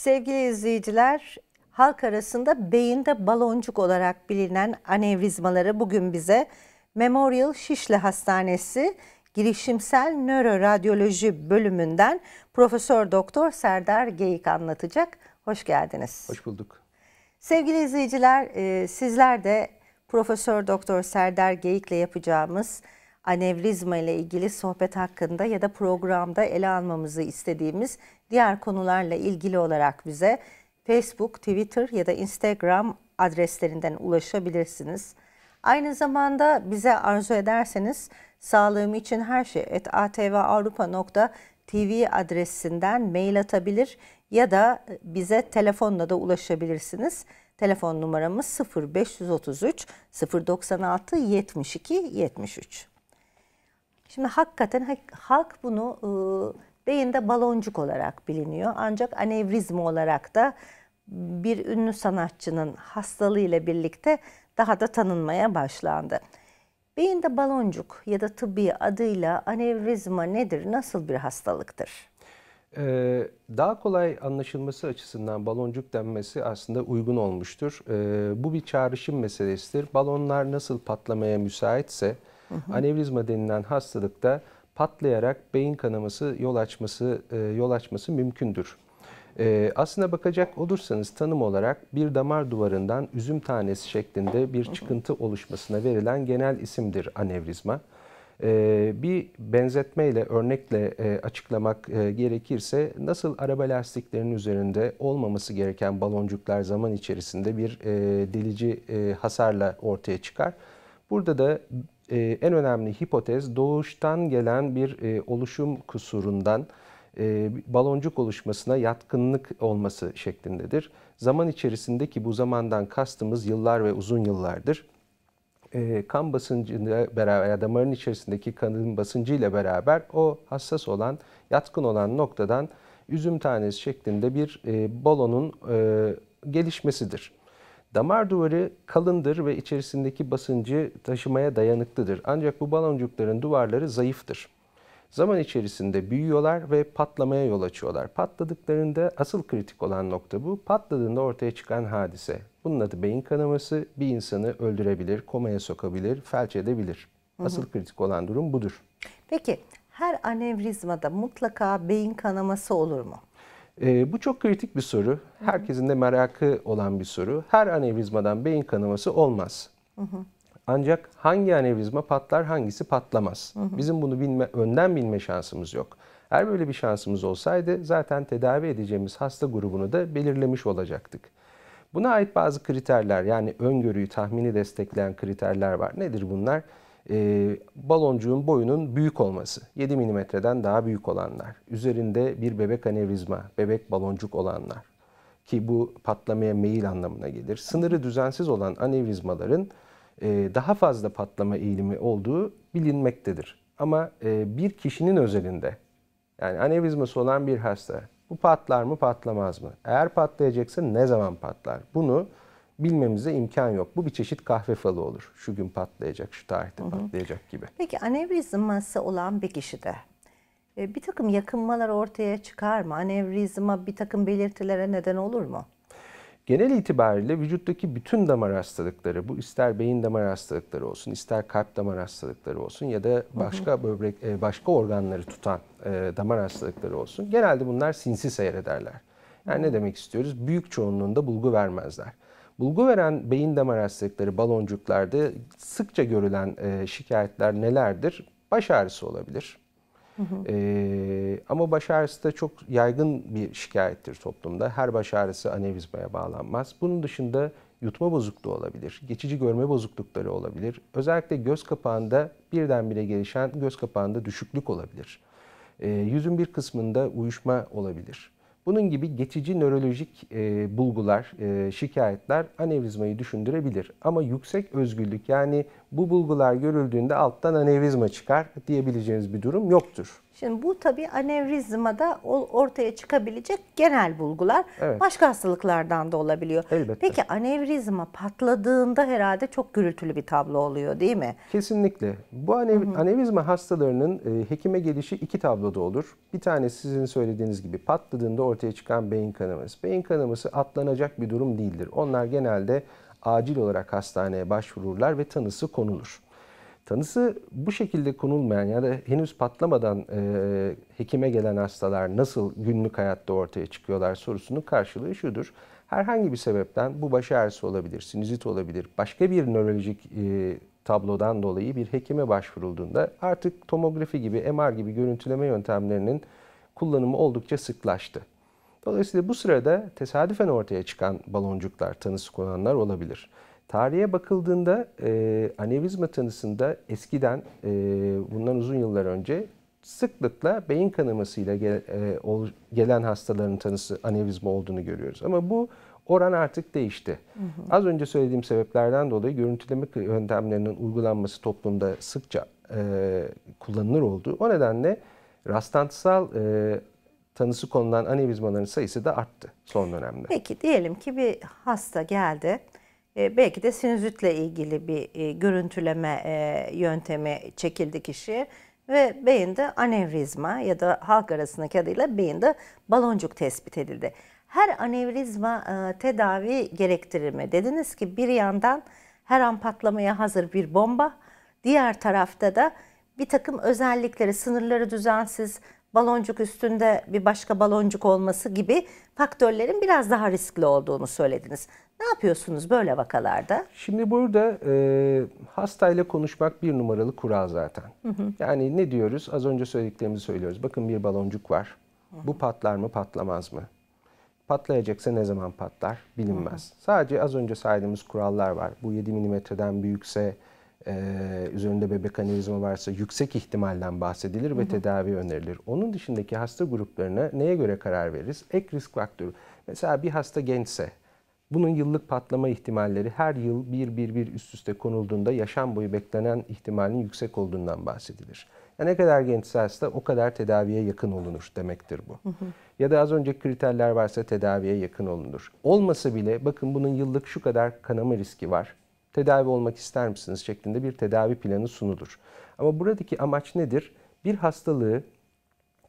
Sevgili izleyiciler, halk arasında beyinde baloncuk olarak bilinen anevrizmaları bugün bize Memorial Şişli Hastanesi Girişimsel Nöroradyoloji bölümünden Profesör Doktor Serdar Geyik anlatacak. Hoş geldiniz. Hoş bulduk. Sevgili izleyiciler, e, sizler de Profesör Doktor Serdar ile yapacağımız anevrizma ile ilgili sohbet hakkında ya da programda ele almamızı istediğimiz diğer konularla ilgili olarak bize Facebook, Twitter ya da Instagram adreslerinden ulaşabilirsiniz. Aynı zamanda bize arzu ederseniz sağlığım için her şey et atvavrupa.tv adresinden mail atabilir ya da bize telefonla da ulaşabilirsiniz. Telefon numaramız 0533 096 72 73. Şimdi hakikaten halk bunu ıı, Beyin baloncuk olarak biliniyor. Ancak anevrizma olarak da bir ünlü sanatçının hastalığıyla birlikte daha da tanınmaya başlandı. Beyinde baloncuk ya da tıbbi adıyla anevrizma nedir, nasıl bir hastalıktır? Ee, daha kolay anlaşılması açısından baloncuk denmesi aslında uygun olmuştur. Ee, bu bir çağrışım meselesidir. Balonlar nasıl patlamaya müsaitse hı hı. anevrizma denilen hastalıkta patlayarak beyin kanaması yol açması e, yol açması mümkündür. E, aslına bakacak olursanız tanım olarak bir damar duvarından üzüm tanesi şeklinde bir çıkıntı oluşmasına verilen genel isimdir anevrizma. E, bir benzetmeyle, örnekle e, açıklamak e, gerekirse nasıl araba lastiklerinin üzerinde olmaması gereken baloncuklar zaman içerisinde bir e, delici e, hasarla ortaya çıkar. Burada da ee, en önemli hipotez doğuştan gelen bir e, oluşum kusurundan e, baloncuk oluşmasına yatkınlık olması şeklindedir. Zaman içerisindeki bu zamandan kastımız yıllar ve uzun yıllardır. E, kan basıncıyla beraber ya damarın içerisindeki kanın basıncıyla beraber o hassas olan, yatkın olan noktadan üzüm tanesi şeklinde bir balonun gelişmesidir. Damar duvarı kalındır ve içerisindeki basıncı taşımaya dayanıklıdır. Ancak bu baloncukların duvarları zayıftır. Zaman içerisinde büyüyorlar ve patlamaya yol açıyorlar. Patladıklarında asıl kritik olan nokta bu. Patladığında ortaya çıkan hadise. Bunun adı beyin kanaması. Bir insanı öldürebilir, komaya sokabilir, felç edebilir. Asıl hı hı. kritik olan durum budur. Peki her anevrizmada mutlaka beyin kanaması olur mu? E, bu çok kritik bir soru. Herkesin de merakı olan bir soru. Her anevrizmadan beyin kanaması olmaz. Ancak hangi anevrizma patlar, hangisi patlamaz? Bizim bunu bilme, önden bilme şansımız yok. Eğer böyle bir şansımız olsaydı zaten tedavi edeceğimiz hasta grubunu da belirlemiş olacaktık. Buna ait bazı kriterler yani öngörüyü tahmini destekleyen kriterler var. Nedir bunlar? Bunlar e, baloncuğun boyunun büyük olması. 7 milimetreden daha büyük olanlar. Üzerinde bir bebek anevrizma, bebek baloncuk olanlar. Ki bu patlamaya meyil anlamına gelir. Sınırı düzensiz olan anevrizmaların e, daha fazla patlama eğilimi olduğu bilinmektedir. Ama e, bir kişinin özelinde yani anevrizması olan bir hasta bu patlar mı patlamaz mı? Eğer patlayacaksa ne zaman patlar? Bunu bilmemize imkan yok. Bu bir çeşit kahve falı olur. Şu gün patlayacak, şu tarihte hı hı. patlayacak gibi. Peki anevrizması olan bir kişide e, bir takım yakınmalar ortaya çıkar mı? Anevrizma bir takım belirtilere neden olur mu? Genel itibariyle vücuttaki bütün damar hastalıkları, bu ister beyin damar hastalıkları olsun, ister kalp damar hastalıkları olsun ya da başka böbrek e, başka organları tutan e, damar hastalıkları olsun. Genelde bunlar sinsi seyrederler. Yani ne demek istiyoruz? Büyük çoğunluğunda bulgu vermezler. Bulgu veren beyin damar hastalıkları baloncuklarda sıkça görülen e, şikayetler nelerdir? Baş ağrısı olabilir. Hı hı. Ee, ama baş ağrısı da çok yaygın bir şikayettir toplumda. Her baş ağrısı anevizmaya bağlanmaz. Bunun dışında yutma bozukluğu olabilir, geçici görme bozuklukları olabilir. Özellikle göz kapağında birdenbire gelişen göz kapağında düşüklük olabilir. Ee, yüzün bir kısmında uyuşma olabilir. Bunun gibi geçici nörolojik e, bulgular, e, şikayetler anevrizmayı düşündürebilir. Ama yüksek özgürlük yani bu bulgular görüldüğünde alttan anevrizma çıkar diyebileceğiniz bir durum yoktur. Şimdi bu tabii anevrizmada ortaya çıkabilecek genel bulgular evet. başka hastalıklardan da olabiliyor. Elbette. Peki anevrizma patladığında herhalde çok gürültülü bir tablo oluyor değil mi? Kesinlikle. Bu anev Hı-hı. anevrizma hastalarının e, hekime gelişi iki tabloda olur. Bir tane sizin söylediğiniz gibi patladığında ortaya çıkan beyin kanaması. Beyin kanaması atlanacak bir durum değildir. Onlar genelde acil olarak hastaneye başvururlar ve tanısı konulur. Tanısı bu şekilde konulmayan ya da henüz patlamadan e, hekime gelen hastalar nasıl günlük hayatta ortaya çıkıyorlar sorusunun karşılığı şudur. Herhangi bir sebepten bu baş ağrısı olabilir, sinüzit olabilir, başka bir nörolojik e, tablodan dolayı bir hekime başvurulduğunda artık tomografi gibi, MR gibi görüntüleme yöntemlerinin kullanımı oldukça sıklaştı. Dolayısıyla bu sırada tesadüfen ortaya çıkan baloncuklar tanısı konanlar olabilir. Tarihe bakıldığında e, anevrizma tanısında eskiden e, bundan uzun yıllar önce sıklıkla beyin kanamasıyla gel, e, ol, gelen hastaların tanısı anevrizma olduğunu görüyoruz. Ama bu oran artık değişti. Hı hı. Az önce söylediğim sebeplerden dolayı görüntüleme yöntemlerinin uygulanması toplumda sıkça e, kullanılır oldu. O nedenle rastlantısal e, tanısı konulan anevrizmaların sayısı da arttı son dönemde. Peki diyelim ki bir hasta geldi. E, belki de sinüzitle ilgili bir e, görüntüleme e, yöntemi çekildi kişi ve beyinde anevrizma ya da halk arasındaki adıyla beyinde baloncuk tespit edildi. Her anevrizma e, tedavi gerektirir mi? Dediniz ki bir yandan her an patlamaya hazır bir bomba, diğer tarafta da bir takım özellikleri, sınırları düzensiz, baloncuk üstünde bir başka baloncuk olması gibi faktörlerin biraz daha riskli olduğunu söylediniz. Ne yapıyorsunuz böyle vakalarda? Şimdi burada e, hastayla konuşmak bir numaralı kural zaten. Hı hı. Yani ne diyoruz? Az önce söylediklerimizi söylüyoruz. Bakın bir baloncuk var. Hı Bu patlar mı patlamaz mı? Patlayacaksa ne zaman patlar bilinmez. Hı hı. Sadece az önce saydığımız kurallar var. Bu 7 milimetreden büyükse e, üzerinde bebek anevrizma varsa yüksek ihtimalden bahsedilir ve hı hı. tedavi önerilir. Onun dışındaki hasta gruplarına neye göre karar veririz? Ek risk faktörü. Mesela bir hasta gençse bunun yıllık patlama ihtimalleri her yıl bir bir bir üst üste konulduğunda yaşam boyu beklenen ihtimalin yüksek olduğundan bahsedilir. Ya ne kadar gençse hasta o kadar tedaviye yakın olunur demektir bu. Hı hı. Ya da az önce kriterler varsa tedaviye yakın olunur. Olması bile bakın bunun yıllık şu kadar kanama riski var tedavi olmak ister misiniz şeklinde bir tedavi planı sunulur. Ama buradaki amaç nedir? Bir hastalığı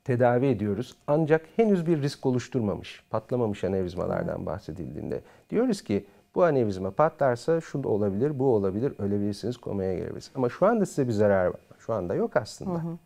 tedavi ediyoruz ancak henüz bir risk oluşturmamış, patlamamış anevrizmalardan bahsedildiğinde. Diyoruz ki bu anevrizma patlarsa şu da olabilir, bu olabilir, ölebilirsiniz, komaya gelebilirsiniz. Ama şu anda size bir zarar var. Şu anda yok aslında. Hı hı.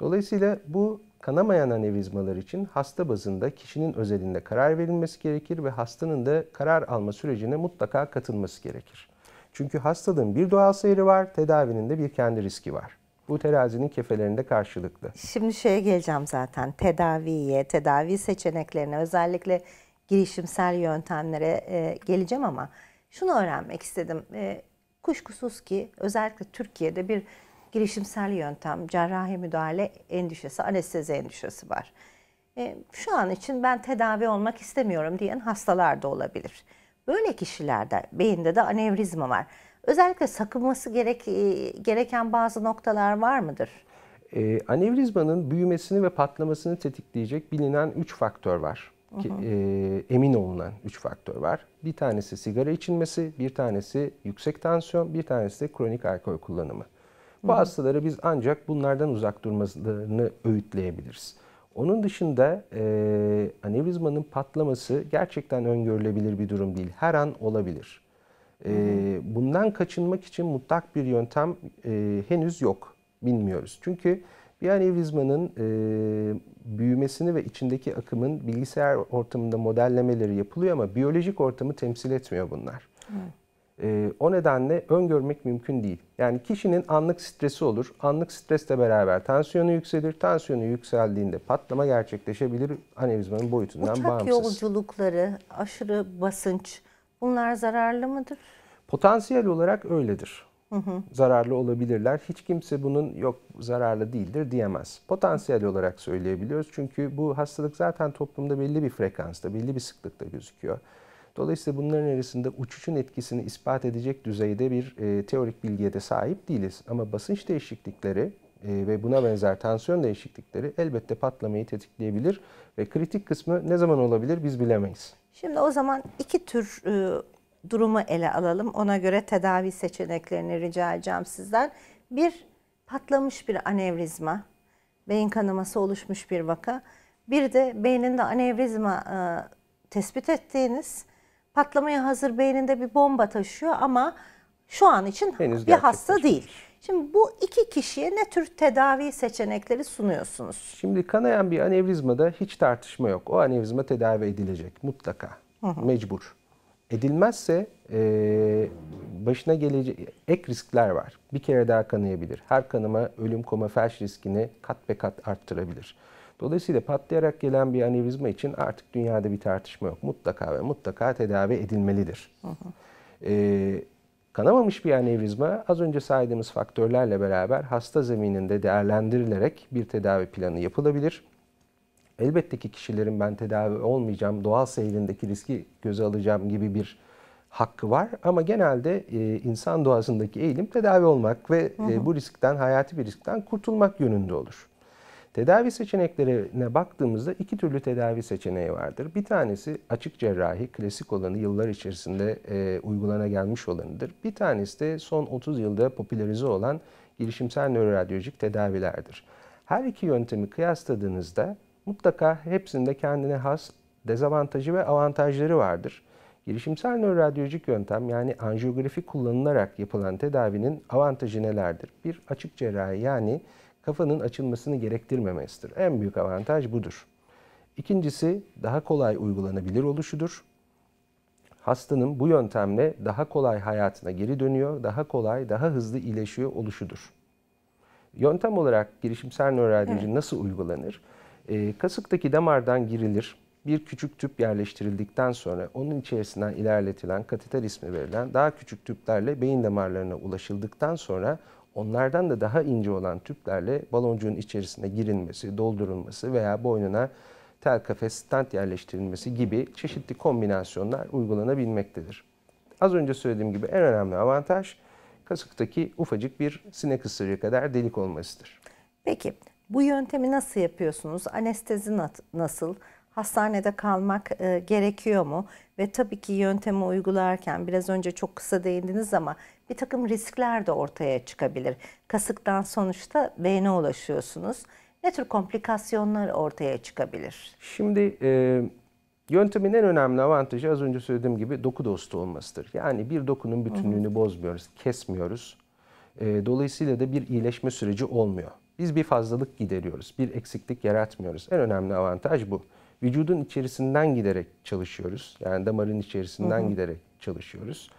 Dolayısıyla bu kanamayan anevrizmalar için hasta bazında kişinin özelinde karar verilmesi gerekir ve hastanın da karar alma sürecine mutlaka katılması gerekir. Çünkü hastalığın bir doğal seyri var, tedavinin de bir kendi riski var. Bu terazinin kefelerinde karşılıklı. Şimdi şeye geleceğim zaten tedaviye, tedavi seçeneklerine özellikle girişimsel yöntemlere e, geleceğim ama şunu öğrenmek istedim. E, kuşkusuz ki özellikle Türkiye'de bir girişimsel yöntem, cerrahi müdahale endişesi, anestezi endişesi var. E, şu an için ben tedavi olmak istemiyorum diyen hastalar da olabilir. Böyle kişilerde beyinde de anevrizma var. Özellikle sakınması gerek, e, gereken bazı noktalar var mıdır? E, anevrizmanın büyümesini ve patlamasını tetikleyecek bilinen 3 faktör var. Ki, E, emin olunan 3 faktör var. Bir tanesi sigara içilmesi, bir tanesi yüksek tansiyon, bir tanesi de kronik alkol kullanımı. Bu hı hastalara biz ancak bunlardan uzak durmalarını öğütleyebiliriz. Onun dışında e, anevrizmanın patlaması gerçekten öngörülebilir bir durum değil. Her an olabilir. E, bundan kaçınmak için mutlak bir yöntem e, henüz yok. Bilmiyoruz. Çünkü bir anevrizmanın e, büyümesini ve içindeki akımın bilgisayar ortamında modellemeleri yapılıyor ama biyolojik ortamı temsil etmiyor bunlar. Evet. Ee, o nedenle öngörmek mümkün değil. Yani kişinin anlık stresi olur. Anlık stresle beraber tansiyonu yükselir. Tansiyonu yükseldiğinde patlama gerçekleşebilir anevrizmanın boyutundan Uçak bağımsız. Uçak yolculukları, aşırı basınç bunlar zararlı mıdır? Potansiyel olarak öyledir. Hı hı. Zararlı olabilirler. Hiç kimse bunun yok zararlı değildir diyemez. Potansiyel olarak söyleyebiliyoruz. Çünkü bu hastalık zaten toplumda belli bir frekansta, belli bir sıklıkta gözüküyor. Dolayısıyla bunların arasında uçuşun etkisini ispat edecek düzeyde bir e, teorik bilgiye de sahip değiliz. Ama basınç değişiklikleri e, ve buna benzer tansiyon değişiklikleri elbette patlamayı tetikleyebilir ve kritik kısmı ne zaman olabilir biz bilemeyiz. Şimdi o zaman iki tür e, durumu ele alalım. Ona göre tedavi seçeneklerini rica edeceğim sizden. Bir patlamış bir anevrizma, beyin kanaması oluşmuş bir vaka. Bir de beyninde anevrizma e, tespit ettiğiniz patlamaya hazır beyninde bir bomba taşıyor ama şu an için Henüz bir hasta değil. Şimdi bu iki kişiye ne tür tedavi seçenekleri sunuyorsunuz? Şimdi kanayan bir anevrizmada hiç tartışma yok. O anevrizma tedavi edilecek mutlaka. Hı hı. Mecbur. Edilmezse e, başına gelecek ek riskler var. Bir kere daha kanayabilir. Her kanama ölüm koma felç riskini kat be kat arttırabilir. Dolayısıyla patlayarak gelen bir anevrizma için artık dünyada bir tartışma yok. Mutlaka ve mutlaka tedavi edilmelidir. Hı hı. Ee, kanamamış bir anevrizma az önce saydığımız faktörlerle beraber hasta zemininde değerlendirilerek bir tedavi planı yapılabilir. Elbette ki kişilerin ben tedavi olmayacağım, doğal seyrindeki riski göze alacağım gibi bir hakkı var. Ama genelde e, insan doğasındaki eğilim tedavi olmak ve hı e, hı. E, bu riskten, hayati bir riskten kurtulmak yönünde olur. Tedavi seçeneklerine baktığımızda iki türlü tedavi seçeneği vardır. Bir tanesi açık cerrahi, klasik olanı yıllar içerisinde e, uygulana gelmiş olanıdır. Bir tanesi de son 30 yılda popülerize olan girişimsel nöroradyolojik tedavilerdir. Her iki yöntemi kıyasladığınızda mutlaka hepsinde kendine has dezavantajı ve avantajları vardır. Girişimsel nöroradyolojik yöntem yani anjiyografi kullanılarak yapılan tedavinin avantajı nelerdir? Bir açık cerrahi yani kafanın açılmasını gerektirmemesidir. En büyük avantaj budur. İkincisi daha kolay uygulanabilir oluşudur. Hastanın bu yöntemle daha kolay hayatına geri dönüyor, daha kolay, daha hızlı iyileşiyor oluşudur. Yöntem olarak girişimsel nöroradyoloji evet. nasıl uygulanır? E, kasıktaki damardan girilir. Bir küçük tüp yerleştirildikten sonra onun içerisinden ilerletilen kateter ismi verilen daha küçük tüplerle beyin damarlarına ulaşıldıktan sonra onlardan da daha ince olan tüplerle baloncuğun içerisine girilmesi, doldurulması veya boynuna tel kafes stent yerleştirilmesi gibi çeşitli kombinasyonlar uygulanabilmektedir. Az önce söylediğim gibi en önemli avantaj kasıktaki ufacık bir sinek ısırığı kadar delik olmasıdır. Peki bu yöntemi nasıl yapıyorsunuz? Anestezi nasıl? hastanede kalmak e, gerekiyor mu? Ve tabii ki yöntemi uygularken biraz önce çok kısa değindiniz ama bir takım riskler de ortaya çıkabilir. Kasıktan sonuçta beyne ulaşıyorsunuz. Ne tür komplikasyonlar ortaya çıkabilir? Şimdi e, yöntemin en önemli avantajı az önce söylediğim gibi doku dostu olmasıdır. Yani bir dokunun bütünlüğünü hı hı. bozmuyoruz, kesmiyoruz. E, dolayısıyla da bir iyileşme süreci olmuyor. Biz bir fazlalık gideriyoruz, bir eksiklik yaratmıyoruz. En önemli avantaj bu vücudun içerisinden giderek çalışıyoruz. Yani damarın içerisinden hı hı. giderek çalışıyoruz.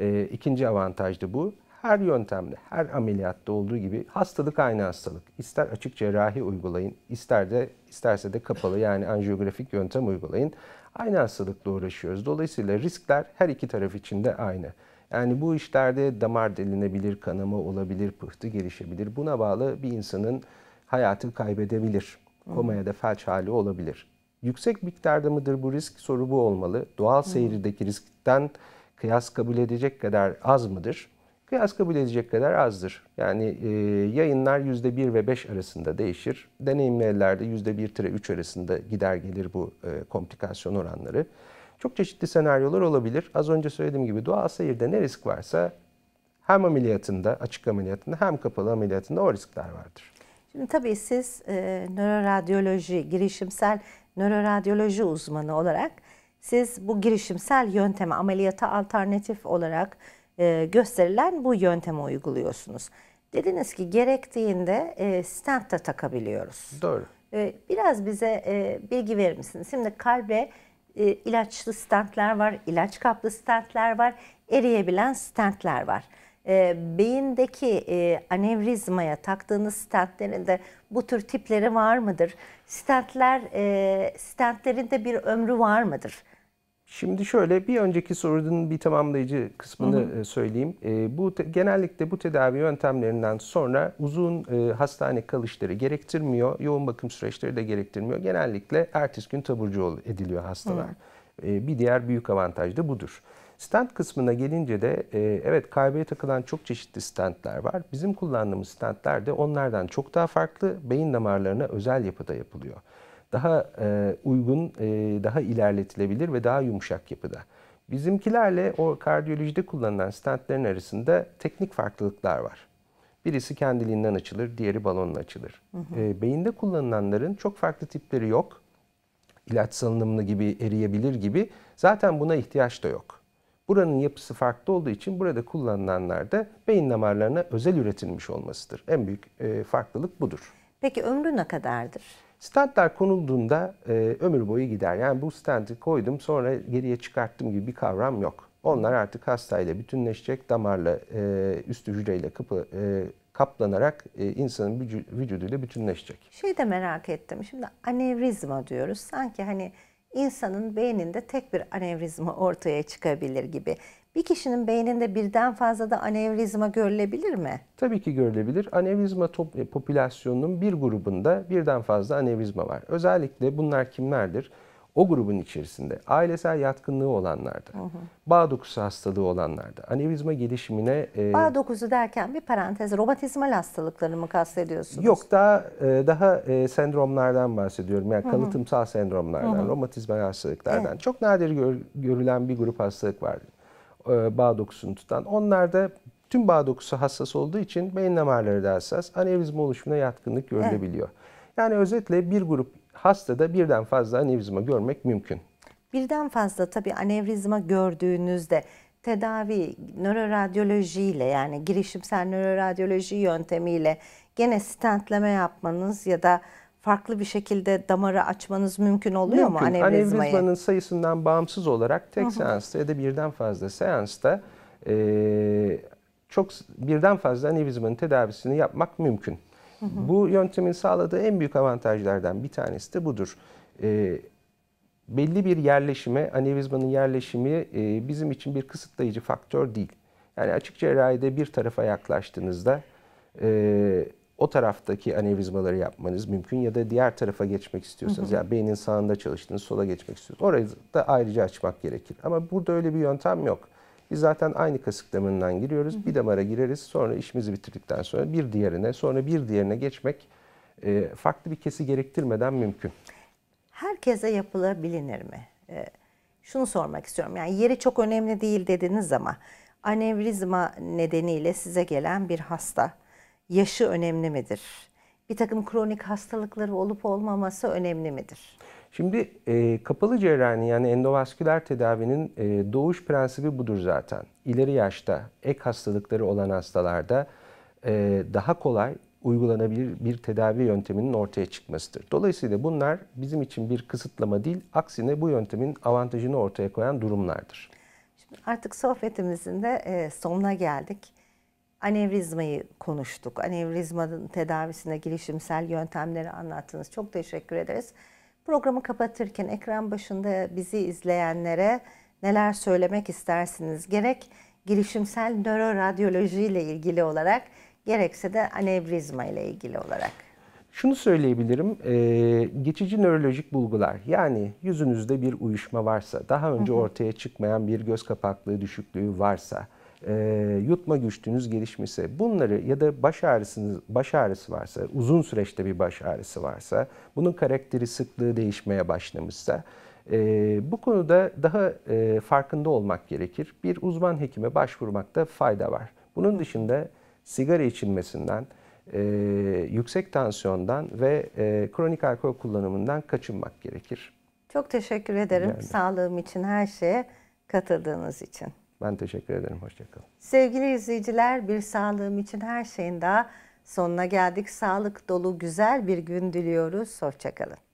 E, ikinci avantaj da bu. Her yöntemde, her ameliyatta olduğu gibi hastalık aynı hastalık. İster açık cerrahi uygulayın, ister de isterse de kapalı yani anjiyografik yöntem uygulayın. Aynı hastalıkla uğraşıyoruz. Dolayısıyla riskler her iki taraf için de aynı. Yani bu işlerde damar delinebilir, kanama olabilir, pıhtı gelişebilir. Buna bağlı bir insanın hayatı kaybedebilir. Komaya da felç hali olabilir. Yüksek miktarda mıdır bu risk soru bu olmalı. Doğal seyirdeki riskten kıyas kabul edecek kadar az mıdır? Kıyas kabul edecek kadar azdır. Yani e, yayınlar %1 ve 5 arasında değişir. Deneyimlilerde %1-3 arasında gider gelir bu e, komplikasyon oranları. Çok çeşitli senaryolar olabilir. Az önce söylediğim gibi doğal seyirde ne risk varsa hem ameliyatında, açık ameliyatında hem kapalı ameliyatında o riskler vardır. Şimdi tabii siz e, nöroradyoloji, girişimsel nöroradyoloji uzmanı olarak siz bu girişimsel yönteme ameliyata alternatif olarak e, gösterilen bu yöntemi uyguluyorsunuz. Dediniz ki gerektiğinde e, stent de takabiliyoruz. Doğru. E, biraz bize e, bilgi verir misiniz? Şimdi kalbe e, ilaçlı stentler var, ilaç kaplı stentler var, eriyebilen stentler var e, beyindeki e, anevrizmaya taktığınız stentlerin de bu tür tipleri var mıdır? Stentler, e, stentlerin de bir ömrü var mıdır? Şimdi şöyle bir önceki sorunun bir tamamlayıcı kısmını hı hı. E, söyleyeyim. E, bu genellikle bu tedavi yöntemlerinden sonra uzun e, hastane kalışları gerektirmiyor, yoğun bakım süreçleri de gerektirmiyor. Genellikle ertesi gün taburcu ediliyor hastalar. Hı. E, bir diğer büyük avantaj da budur. Stent kısmına gelince de e, evet kalbeye takılan çok çeşitli stentler var. Bizim kullandığımız stentler de onlardan çok daha farklı beyin damarlarına özel yapıda yapılıyor. Daha e, uygun, e, daha ilerletilebilir ve daha yumuşak yapıda. Bizimkilerle o kardiyolojide kullanılan stentlerin arasında teknik farklılıklar var. Birisi kendiliğinden açılır, diğeri balonla açılır. Hı hı. E, beyinde kullanılanların çok farklı tipleri yok. İlaç salınımlı gibi, eriyebilir gibi zaten buna ihtiyaç da yok. Buranın yapısı farklı olduğu için burada kullanılanlar da beyin damarlarına özel üretilmiş olmasıdır. En büyük e, farklılık budur. Peki ömrü ne kadardır? Stentler konulduğunda e, ömür boyu gider. Yani bu stenti koydum sonra geriye çıkarttım gibi bir kavram yok. Onlar artık hastayla bütünleşecek, damarla, e, üst hücreyle kapı, e, kaplanarak e, insanın vücuduyla bütünleşecek. Şey de merak ettim. Şimdi anevrizma diyoruz. Sanki hani insanın beyninde tek bir anevrizma ortaya çıkabilir gibi. Bir kişinin beyninde birden fazla da anevrizma görülebilir mi? Tabii ki görülebilir. Anevrizma popülasyonunun bir grubunda birden fazla anevrizma var. Özellikle bunlar kimlerdir? O grubun içerisinde ailesel yatkınlığı olanlarda, hı hı. bağ dokusu hastalığı olanlarda, anevrizma gelişimine... E, bağ dokusu derken bir parantez, romatizmal hastalıkları mı kastediyorsunuz? Yok, daha e, daha e, sendromlardan bahsediyorum. Yani kanıtımsal sendromlardan, hı hı. romatizmal hastalıklardan. Evet. Çok nadir gör, görülen bir grup hastalık var e, bağ dokusunu tutan. Onlar da tüm bağ dokusu hassas olduğu için beyin damarları da hassas. Anevrizma oluşumuna yatkınlık görülebiliyor. Evet. Yani özetle bir grup hastada birden fazla anevrizma görmek mümkün. Birden fazla tabii anevrizma gördüğünüzde tedavi nöroradyolojiyle yani girişimsel nöroradyoloji yöntemiyle gene stentleme yapmanız ya da farklı bir şekilde damarı açmanız mümkün oluyor mümkün. mu anevrizmayı? Anevrizmanın sayısından bağımsız olarak tek Hı -hı. seansta ya da birden fazla seansta e, çok birden fazla anevrizmanın tedavisini yapmak mümkün. Bu yöntemin sağladığı en büyük avantajlardan bir tanesi de budur. E, belli bir yerleşime, anevrizmanın yerleşimi e, bizim için bir kısıtlayıcı faktör değil. Yani açık cerrahide bir tarafa yaklaştığınızda e, o taraftaki anevrizmaları yapmanız mümkün ya da diğer tarafa geçmek istiyorsanız, hı yani beynin sağında çalıştığınız sola geçmek istiyorsanız orayı da ayrıca açmak gerekir. Ama burada öyle bir yöntem yok. Biz zaten aynı kasık damarından giriyoruz. Bir damara gireriz. Sonra işimizi bitirdikten sonra bir diğerine, sonra bir diğerine geçmek e, farklı bir kesi gerektirmeden mümkün. Herkese yapılabilir mi? E, şunu sormak istiyorum. Yani yeri çok önemli değil dediniz ama anevrizma nedeniyle size gelen bir hasta yaşı önemli midir? Bir takım kronik hastalıkları olup olmaması önemli midir? Şimdi e, kapalı cerrahi yani endovasküler tedavinin e, doğuş prensibi budur zaten. İleri yaşta ek hastalıkları olan hastalarda e, daha kolay uygulanabilir bir tedavi yönteminin ortaya çıkmasıdır. Dolayısıyla bunlar bizim için bir kısıtlama değil, aksine bu yöntemin avantajını ortaya koyan durumlardır. Şimdi artık sohbetimizin de e, sonuna geldik. Anevrizmayı konuştuk. Anevrizmanın tedavisine girişimsel yöntemleri anlattınız. Çok teşekkür ederiz. Programı kapatırken ekran başında bizi izleyenlere neler söylemek istersiniz? Gerek girişimsel nöroradyoloji ile ilgili olarak gerekse de anevrizma ile ilgili olarak. Şunu söyleyebilirim, e, geçici nörolojik bulgular yani yüzünüzde bir uyuşma varsa, daha önce ortaya çıkmayan bir göz kapaklığı düşüklüğü varsa, e, yutma güçlüğünüz gelişmesi, bunları ya da baş ağrısınız baş ağrısı varsa, uzun süreçte bir baş ağrısı varsa, bunun karakteri sıklığı değişmeye başlamışsa e, bu konuda daha e, farkında olmak gerekir. Bir uzman hekime başvurmakta fayda var. Bunun dışında sigara içilmesinden, e, yüksek tansiyondan ve e, kronik alkol kullanımından kaçınmak gerekir. Çok teşekkür ederim yani. sağlığım için her şeye katıldığınız için. Ben teşekkür ederim. Hoşçakalın. Sevgili izleyiciler bir sağlığım için her şeyin daha sonuna geldik. Sağlık dolu güzel bir gün diliyoruz. Hoşçakalın.